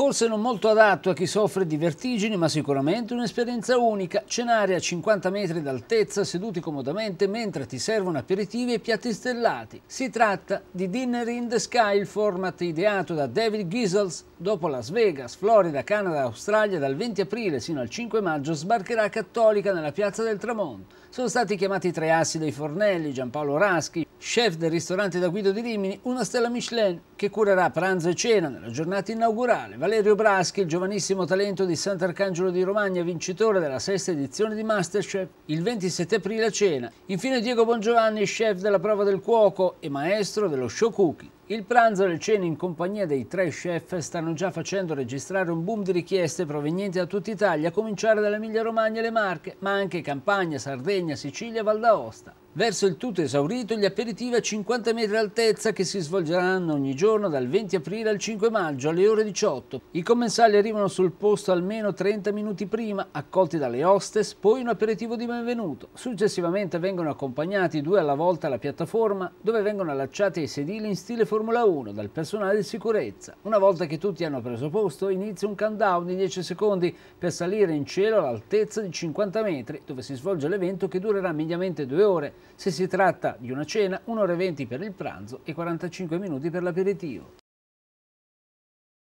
Forse non molto adatto a chi soffre di vertigini, ma sicuramente un'esperienza unica. Cenare a 50 metri d'altezza, seduti comodamente, mentre ti servono aperitivi e piatti stellati. Si tratta di Dinner in the Sky, il format ideato da David Giesels. Dopo Las Vegas, Florida, Canada, Australia, dal 20 aprile sino al 5 maggio sbarcherà Cattolica nella Piazza del Tramonto. Sono stati chiamati tre assi dei fornelli, Giampaolo Raschi, chef del ristorante da Guido di Rimini, una stella Michelin che curerà pranzo e cena nella giornata inaugurale. Valerio Braschi, il giovanissimo talento di Sant'Arcangelo di Romagna, vincitore della sesta edizione di Masterchef, il 27 aprile a cena. Infine Diego Bongiovanni, chef della prova del cuoco e maestro dello show cooking. Il pranzo e il cena in compagnia dei tre chef stanno già facendo registrare un boom di richieste provenienti da tutta Italia, a cominciare dall'Emilia Romagna e le Marche, ma anche Campania, Sardegna, Sicilia e Val d'Aosta. Verso il tutto esaurito gli aperitivi a 50 metri altezza che si svolgeranno ogni giorno dal 20 aprile al 5 maggio alle ore 18. I commensali arrivano sul posto almeno 30 minuti prima, accolti dalle hostess, poi un aperitivo di benvenuto. Successivamente vengono accompagnati due alla volta alla piattaforma, dove vengono allacciati i sedili in stile formato Formula 1 dal personale di sicurezza. Una volta che tutti hanno preso posto, inizia un countdown di 10 secondi per salire in cielo all'altezza di 50 metri, dove si svolge l'evento che durerà mediamente due ore. Se si tratta di una cena, 1 ora e 20 per il pranzo e 45 minuti per l'aperitivo.